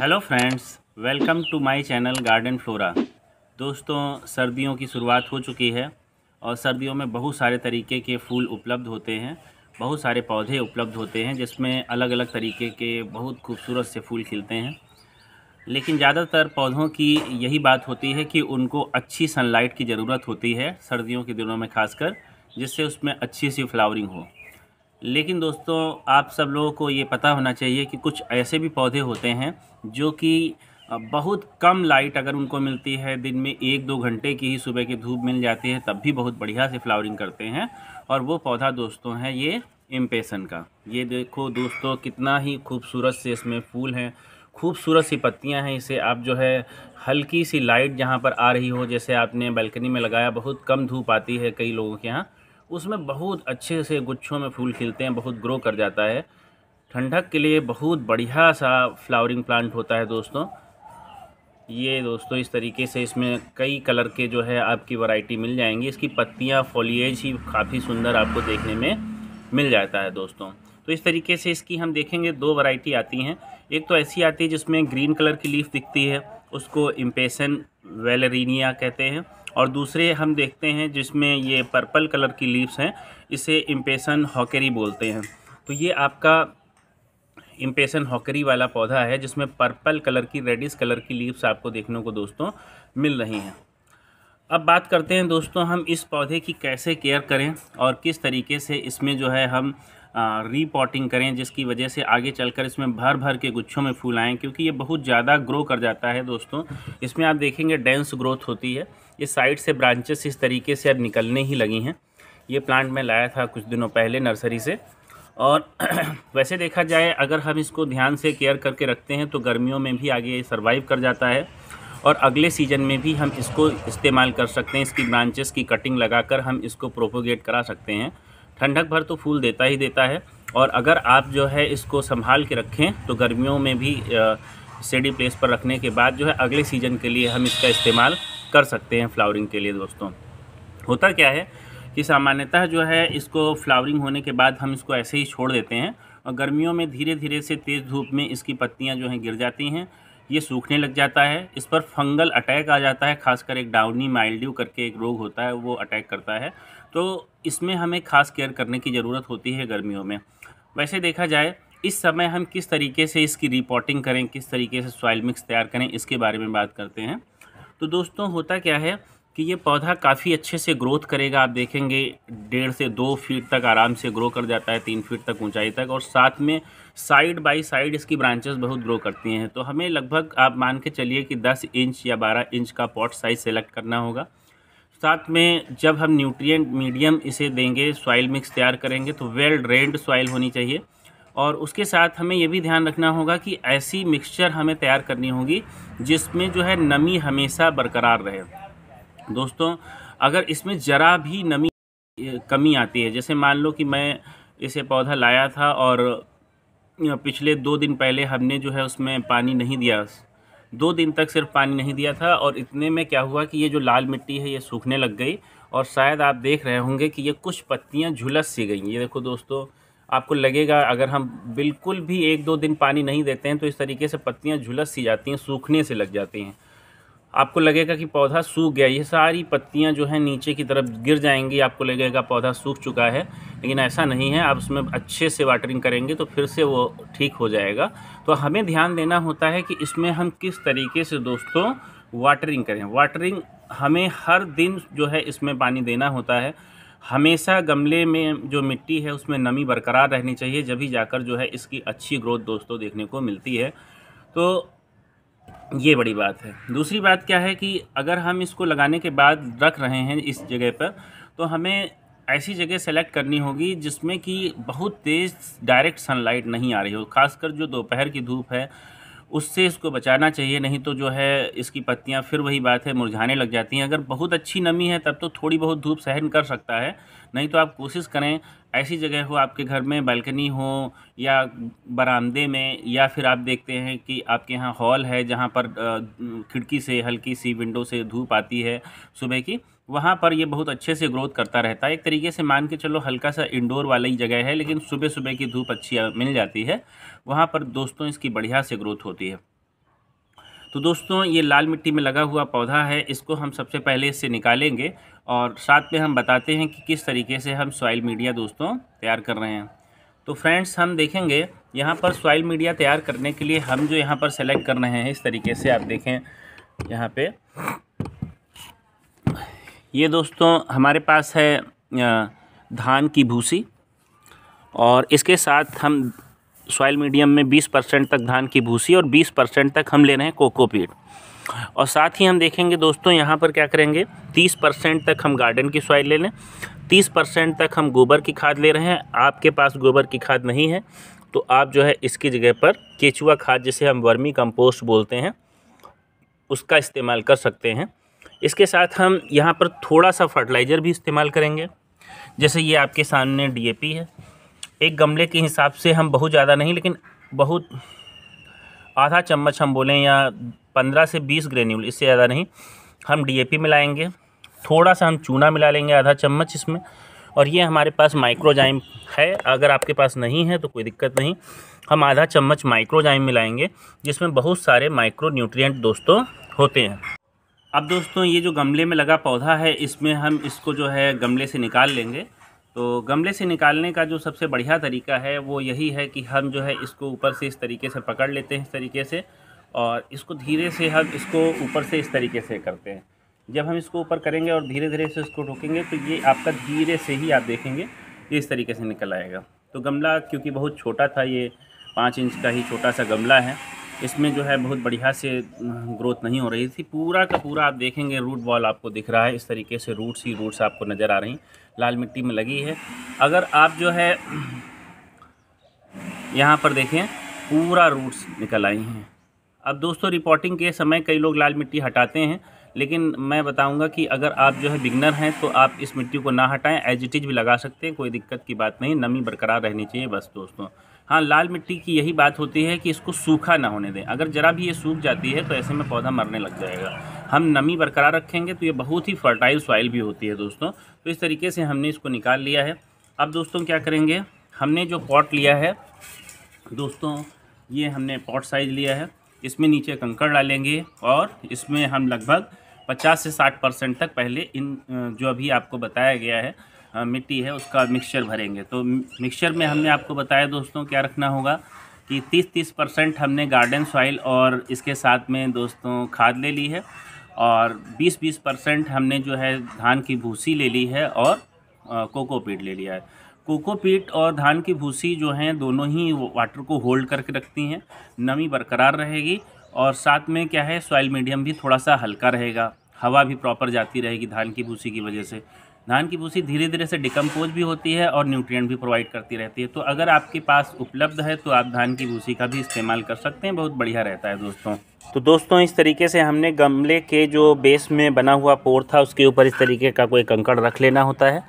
hello friends welcome to my channel garden flora दोस्तों सर्दियों की शुरुआत हो चुकी है और सर्दियों में बहुत सारे तरीके के फूल उपलब्ध होते हैं बहुत सारे पौधे उपलब्ध होते हैं जिसमें अलग अलग तरीके के बहुत खूबसूरत से फूल खिलते हैं लेकिन ज़्यादातर पौधों की यही बात होती है कि उनको अच्छी सनलाइट की ज़रूरत होती है सर्दियों के दिनों में खासकर जिससे उसमें अच्छी सी फ्लावरिंग हो लेकिन दोस्तों आप सब लोगों को ये पता होना चाहिए कि कुछ ऐसे भी पौधे होते हैं जो कि बहुत कम लाइट अगर उनको मिलती है दिन में एक दो घंटे की ही सुबह की धूप मिल जाती है तब भी बहुत बढ़िया से फ्लावरिंग करते हैं और वो पौधा दोस्तों है ये एम्पेसन का ये देखो दोस्तों कितना ही खूबसूरत से इसमें फूल हैं खूबसूरत सी पत्तियां हैं इसे आप जो है हल्की सी लाइट जहां पर आ रही हो जैसे आपने बालकनी में लगाया बहुत कम धूप आती है कई लोगों के यहाँ उसमें बहुत अच्छे से गुच्छों में फूल खिलते हैं बहुत ग्रो कर जाता है ठंडक के लिए बहुत बढ़िया सा फ्लावरिंग प्लांट होता है दोस्तों ये दोस्तों इस तरीके से इसमें कई कलर के जो है आपकी वैरायटी मिल जाएंगी इसकी पत्तियाँ फॉलिएज ही काफ़ी सुंदर आपको देखने में मिल जाता है दोस्तों तो इस तरीके से इसकी हम देखेंगे दो वैरायटी आती हैं एक तो ऐसी आती है जिसमें ग्रीन कलर की लीफ दिखती है उसको इम्पेसन वेलरिनिया कहते हैं और दूसरे हम देखते हैं जिसमें ये पर्पल कलर की लीव्स हैं इसे इम्पेसन हॉकेरी बोलते हैं तो ये आपका इम्पेसन हॉकरी वाला पौधा है जिसमें पर्पल कलर की रेडिस कलर की लीव्स आपको देखने को दोस्तों मिल रही हैं अब बात करते हैं दोस्तों हम इस पौधे की कैसे केयर करें और किस तरीके से इसमें जो है हम रीपॉटिंग करें जिसकी वजह से आगे चलकर इसमें भर भर के गुच्छों में फूल आएँ क्योंकि ये बहुत ज़्यादा ग्रो कर जाता है दोस्तों इसमें आप देखेंगे डेंस ग्रोथ होती है ये साइड से ब्रांचेस इस तरीके से अब निकलने ही लगी हैं ये प्लांट मैं लाया था कुछ दिनों पहले नर्सरी से और वैसे देखा जाए अगर हम इसको ध्यान से केयर करके रखते हैं तो गर्मियों में भी आगे ये सर्वाइव कर जाता है और अगले सीज़न में भी हम इसको इस्तेमाल कर सकते हैं इसकी ब्रांचेस की कटिंग लगाकर हम इसको प्रोपोगेट करा सकते हैं ठंडक भर तो फूल देता ही देता है और अगर आप जो है इसको संभाल के रखें तो गर्मियों में भी सेडी प्लेस पर रखने के बाद जो है अगले सीज़न के लिए हम इसका इस्तेमाल कर सकते हैं फ्लावरिंग के लिए दोस्तों होता क्या है कि सामान्यतः जो है इसको फ्लावरिंग होने के बाद हम इसको ऐसे ही छोड़ देते हैं और गर्मियों में धीरे धीरे से तेज़ धूप में इसकी पत्तियाँ जो हैं गिर जाती हैं ये सूखने लग जाता है इस पर फंगल अटैक आ जाता है खासकर एक डाउनी माइल्ड्यू करके एक रोग होता है वो अटैक करता है तो इसमें हमें खास केयर करने की ज़रूरत होती है गर्मियों में वैसे देखा जाए इस समय हम किस तरीके से इसकी रिपोर्टिंग करें किस तरीके से सॉइल मिक्स तैयार करें इसके बारे में बात करते हैं तो दोस्तों होता क्या है कि ये पौधा काफ़ी अच्छे से ग्रोथ करेगा आप देखेंगे डेढ़ से दो फीट तक आराम से ग्रो कर जाता है तीन फीट तक ऊंचाई तक और साथ में साइड बाय साइड इसकी ब्रांचेस बहुत ग्रो करती हैं तो हमें लगभग आप मान के चलिए कि 10 इंच या 12 इंच का पॉट साइज सेलेक्ट करना होगा साथ में जब हम न्यूट्रिएंट मीडियम इसे देंगे सॉइल मिक्स तैयार करेंगे तो वेल ड्रेंड सॉइल होनी चाहिए और उसके साथ हमें यह भी ध्यान रखना होगा कि ऐसी मिक्सचर हमें तैयार करनी होगी जिसमें जो है नमी हमेशा बरकरार रहे दोस्तों अगर इसमें ज़रा भी नमी कमी आती है जैसे मान लो कि मैं इसे पौधा लाया था और पिछले दो दिन पहले हमने जो है उसमें पानी नहीं दिया दो दिन तक सिर्फ पानी नहीं दिया था और इतने में क्या हुआ कि ये जो लाल मिट्टी है ये सूखने लग गई और शायद आप देख रहे होंगे कि ये कुछ पत्तियां झुलस सी गई ये देखो दोस्तों आपको लगेगा अगर हम बिल्कुल भी एक दो दिन पानी नहीं देते हैं तो इस तरीके से पत्तियाँ झुलस सी जाती हैं सूखने से लग जाती हैं आपको लगेगा कि पौधा सूख गया ये सारी पत्तियां जो है नीचे की तरफ गिर जाएंगी आपको लगेगा पौधा सूख चुका है लेकिन ऐसा नहीं है आप उसमें अच्छे से वाटरिंग करेंगे तो फिर से वो ठीक हो जाएगा तो हमें ध्यान देना होता है कि इसमें हम किस तरीके से दोस्तों वाटरिंग करें वाटरिंग हमें हर दिन जो है इसमें पानी देना होता है हमेशा गमले में जो मिट्टी है उसमें नमी बरकरार रहनी चाहिए जब ही जाकर जो है इसकी अच्छी ग्रोथ दोस्तों देखने को मिलती है तो ये बड़ी बात है दूसरी बात क्या है कि अगर हम इसको लगाने के बाद रख रहे हैं इस जगह पर तो हमें ऐसी जगह सेलेक्ट करनी होगी जिसमें कि बहुत तेज़ डायरेक्ट सनलाइट नहीं आ रही हो खासकर जो दोपहर की धूप है उससे इसको बचाना चाहिए नहीं तो जो है इसकी पत्तियाँ फिर वही बात है मुरझाने लग जाती हैं अगर बहुत अच्छी नमी है तब तो थोड़ी बहुत धूप सहन कर सकता है नहीं तो आप कोशिश करें ऐसी जगह हो आपके घर में बालकनी हो या बरामदे में या फिर आप देखते हैं कि आपके यहाँ हॉल है जहाँ पर खिड़की से हल्की सी विंडो से धूप आती है सुबह की वहाँ पर ये बहुत अच्छे से ग्रोथ करता रहता है एक तरीके से मान के चलो हल्का सा इंडोर वाली जगह है लेकिन सुबह सुबह की धूप अच्छी मिल जाती है वहाँ पर दोस्तों इसकी बढ़िया से ग्रोथ होती है तो दोस्तों ये लाल मिट्टी में लगा हुआ पौधा है इसको हम सबसे पहले इससे निकालेंगे और साथ में हम बताते हैं कि किस तरीके से हम सॉइल मीडिया दोस्तों तैयार कर रहे हैं तो फ्रेंड्स हम देखेंगे यहाँ पर सॉइल मीडिया तैयार करने के लिए हम जो यहाँ पर सेलेक्ट कर रहे हैं इस तरीके से आप देखें यहाँ पर ये दोस्तों हमारे पास है धान की भूसी और इसके साथ हम सॉइल मीडियम में 20 परसेंट तक धान की भूसी और 20 परसेंट तक हम ले रहे हैं कोकोपीट और साथ ही हम देखेंगे दोस्तों यहाँ पर क्या करेंगे 30 परसेंट तक हम गार्डन की सॉइल ले लें 30 परसेंट तक हम गोबर की खाद ले रहे हैं आपके पास गोबर की खाद नहीं है तो आप जो है इसकी जगह पर केचुआ खाद जिसे हम वर्मी कंपोस्ट बोलते हैं उसका इस्तेमाल कर सकते हैं इसके साथ हम यहाँ पर थोड़ा सा फर्टिलाइज़र भी इस्तेमाल करेंगे जैसे ये आपके सामने डीएपी है एक गमले के हिसाब से हम बहुत ज़्यादा नहीं लेकिन बहुत आधा चम्मच हम बोलें या पंद्रह से बीस ग्रेन्यूल इससे ज़्यादा नहीं हम पी मिलाएंगे थोड़ा सा हम चूना मिला लेंगे आधा चम्मच इसमें और ये हमारे पास माइक्रोजाइम है अगर आपके पास नहीं है तो कोई दिक्कत नहीं हम आधा चम्मच माइक्रोजाइम मिलाएंगे जिसमें बहुत सारे माइक्रो न्यूट्रिएंट दोस्तों होते हैं अब दोस्तों ये जो गमले में लगा पौधा है इसमें हम इसको जो है गमले से निकाल लेंगे तो गमले से निकालने का जो सबसे बढ़िया तरीका है वो यही है कि हम जो है इसको ऊपर से इस तरीके से पकड़ लेते हैं इस तरीके से और इसको धीरे से हम इसको ऊपर से इस तरीके से करते हैं जब हम इसको ऊपर करेंगे और धीरे धीरे से इसको रोकेंगे तो ये आपका धीरे से ही आप देखेंगे ये इस तरीके से निकल आएगा तो गमला क्योंकि बहुत छोटा था ये पाँच इंच का ही छोटा सा गमला है इसमें जो है बहुत बढ़िया से ग्रोथ नहीं हो रही थी पूरा का पूरा आप देखेंगे रूट बॉल आपको दिख रहा है इस तरीके से रूट्स ही रूट्स आपको नज़र आ रही लाल मिट्टी में लगी है अगर आप जो है यहाँ पर देखें पूरा रूट्स निकल आई हैं अब दोस्तों रिपोर्टिंग के समय कई लोग लाल मिट्टी हटाते हैं लेकिन मैं बताऊंगा कि अगर आप जो है बिगनर हैं तो आप इस मिट्टी को ना हटाएं एज इट इज़ भी लगा सकते हैं कोई दिक्कत की बात नहीं नमी बरकरार रहनी चाहिए बस दोस्तों हाँ लाल मिट्टी की यही बात होती है कि इसको सूखा ना होने दें अगर ज़रा भी ये सूख जाती है तो ऐसे में पौधा मरने लग जाएगा हम नमी बरकरार रखेंगे तो ये बहुत ही फर्टाइल सॉइल भी होती है दोस्तों तो इस तरीके से हमने इसको निकाल लिया है अब दोस्तों क्या करेंगे हमने जो पॉट लिया है दोस्तों ये हमने पॉट साइज लिया है इसमें नीचे कंकड़ डालेंगे और इसमें हम लगभग 50 से 60 परसेंट तक पहले इन जो अभी आपको बताया गया है हाँ, मिट्टी है उसका मिक्सचर भरेंगे तो मिक्सचर में हमने आपको बताया दोस्तों क्या रखना होगा कि 30-30 परसेंट हमने गार्डन सॉइल और इसके साथ में दोस्तों खाद ले ली है और 20-20 परसेंट हमने जो है धान की भूसी ले ली है और कोकोपीट ले लिया है कोकोपीट और धान की भूसी जो हैं दोनों ही वाटर को होल्ड करके रखती हैं नमी बरकरार रहेगी और साथ में क्या है सॉइल मीडियम भी थोड़ा सा हल्का रहेगा हवा भी प्रॉपर जाती रहेगी धान की भूसी की वजह से धान की भूसी धीरे धीरे से डिकम्पोज भी होती है और न्यूट्रिएंट भी प्रोवाइड करती रहती है तो अगर आपके पास उपलब्ध है तो आप धान की भूसी का भी इस्तेमाल कर सकते हैं बहुत बढ़िया रहता है दोस्तों तो दोस्तों इस तरीके से हमने गमले के जो बेस में बना हुआ पोर था उसके ऊपर इस तरीके का कोई कंकड़ रख लेना होता है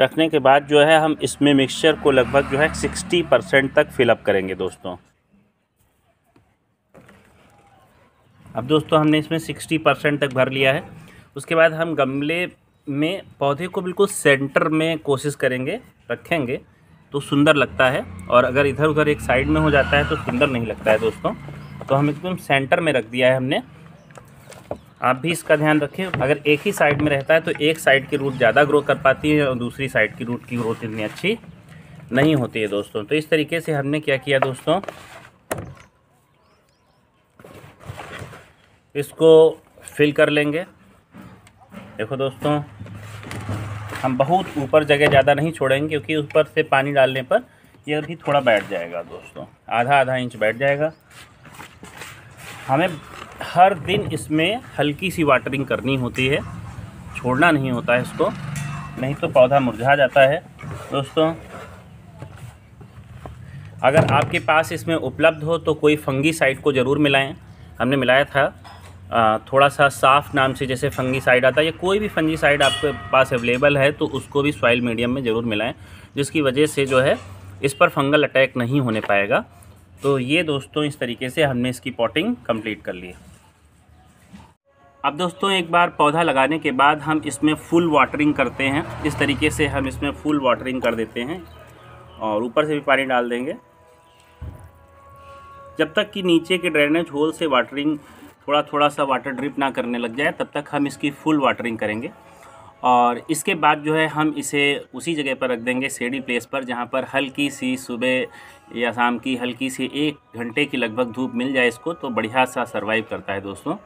रखने के बाद जो है हम इसमें मिक्सचर को लगभग जो है सिक्सटी परसेंट तक फिलअप करेंगे दोस्तों अब दोस्तों हमने इसमें सिक्सटी परसेंट तक भर लिया है उसके बाद हम गमले में पौधे को बिल्कुल सेंटर में कोशिश करेंगे रखेंगे तो सुंदर लगता है और अगर इधर उधर एक साइड में हो जाता है तो सुंदर नहीं लगता है दोस्तों तो हम एकदम सेंटर में रख दिया है हमने आप भी इसका ध्यान रखें अगर एक ही साइड में रहता है तो एक साइड की रूट ज़्यादा ग्रो कर पाती है और दूसरी साइड की रूट की ग्रोथ इतनी अच्छी नहीं होती है दोस्तों तो इस तरीके से हमने क्या किया दोस्तों इसको फिल कर लेंगे देखो दोस्तों हम बहुत ऊपर जगह ज़्यादा नहीं छोड़ेंगे क्योंकि ऊपर से पानी डालने पर यह भी थोड़ा बैठ जाएगा दोस्तों आधा आधा इंच बैठ जाएगा हमें हर दिन इसमें हल्की सी वाटरिंग करनी होती है छोड़ना नहीं होता है इसको नहीं तो पौधा मुरझा जाता है दोस्तों अगर आपके पास इसमें उपलब्ध हो तो कोई फंगी साइड को ज़रूर मिलाएं हमने मिलाया था थोड़ा सा साफ़ नाम से जैसे फंगीसाइड आता है या कोई भी फंगीसाइड आपके पास अवेलेबल है तो उसको भी सॉइल मीडियम में ज़रूर मिलाएं जिसकी वजह से जो है इस पर फंगल अटैक नहीं होने पाएगा तो ये दोस्तों इस तरीके से हमने इसकी पॉटिंग कंप्लीट कर ली अब दोस्तों एक बार पौधा लगाने के बाद हम इसमें फुल वाटरिंग करते हैं इस तरीके से हम इसमें फुल वाटरिंग कर देते हैं और ऊपर से भी पानी डाल देंगे जब तक कि नीचे के ड्रेनेज होल से वाटरिंग थोड़ा थोड़ा सा वाटर ड्रिप ना करने लग जाए तब तक हम इसकी फुल वाटरिंग करेंगे और इसके बाद जो है हम इसे उसी जगह पर रख देंगे सेडी प्लेस पर जहाँ पर हल्की सी सुबह या शाम की हल्की सी एक घंटे की लगभग धूप मिल जाए इसको तो बढ़िया सा सर्वाइव करता है दोस्तों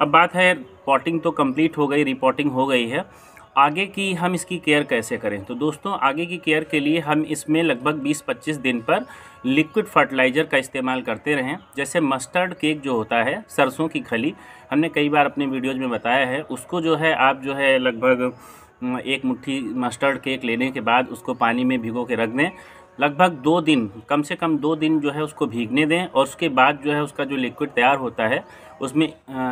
अब बात है पॉटिंग तो कंप्लीट हो गई रिपोर्टिंग हो गई है आगे की हम इसकी केयर कैसे करें तो दोस्तों आगे की केयर के लिए हम इसमें लगभग 20-25 दिन पर लिक्विड फर्टिलाइज़र का इस्तेमाल करते रहें जैसे मस्टर्ड केक जो होता है सरसों की खली हमने कई बार अपने वीडियोज़ में बताया है उसको जो है आप जो है लगभग एक मुट्ठी मस्टर्ड केक लेने के बाद उसको पानी में भिगो के रख दें लगभग दो दिन कम से कम दो दिन जो है उसको भीगने दें और उसके बाद जो है उसका जो लिक्विड तैयार होता है उसमें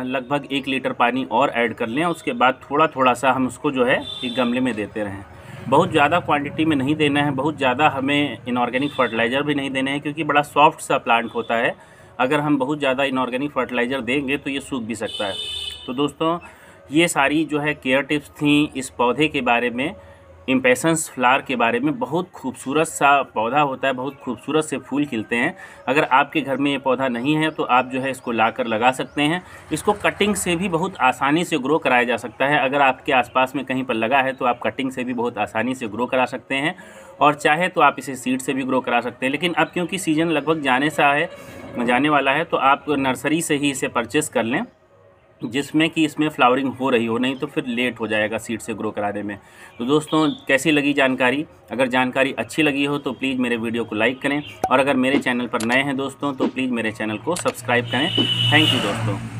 लगभग एक लीटर पानी और ऐड कर लें उसके बाद थोड़ा थोड़ा सा हम उसको जो है एक गमले में देते रहें बहुत ज़्यादा क्वांटिटी में नहीं देना है बहुत ज़्यादा हमें इनऑर्गेनिक फर्टिलाइज़र भी नहीं देना है क्योंकि बड़ा सॉफ्ट सा प्लांट होता है अगर हम बहुत ज़्यादा इनऑर्गेनिक फर्टिलाइज़र देंगे तो ये सूख भी सकता है तो दोस्तों ये सारी जो है केयर टिप्स थी इस पौधे के बारे में इम्पेशंस फ्लावर के बारे में बहुत खूबसूरत सा पौधा होता है बहुत खूबसूरत से फूल खिलते हैं अगर आपके घर में ये पौधा नहीं है तो आप जो है इसको ला कर लगा सकते हैं इसको कटिंग से भी बहुत आसानी से ग्रो कराया जा सकता है अगर आपके आसपास में कहीं पर लगा है तो आप कटिंग से भी बहुत आसानी से ग्रो करा सकते हैं और चाहे तो आप इसे सीड से भी ग्रो करा सकते हैं लेकिन अब क्योंकि सीज़न लगभग जाने सा है जाने वाला है तो आप नर्सरी से ही इसे परचेस कर लें जिसमें कि इसमें फ्लावरिंग हो रही हो नहीं तो फिर लेट हो जाएगा सीड से ग्रो कराने में तो दोस्तों कैसी लगी जानकारी अगर जानकारी अच्छी लगी हो तो प्लीज़ मेरे वीडियो को लाइक करें और अगर मेरे चैनल पर नए हैं दोस्तों तो प्लीज़ मेरे चैनल को सब्सक्राइब करें थैंक यू दोस्तों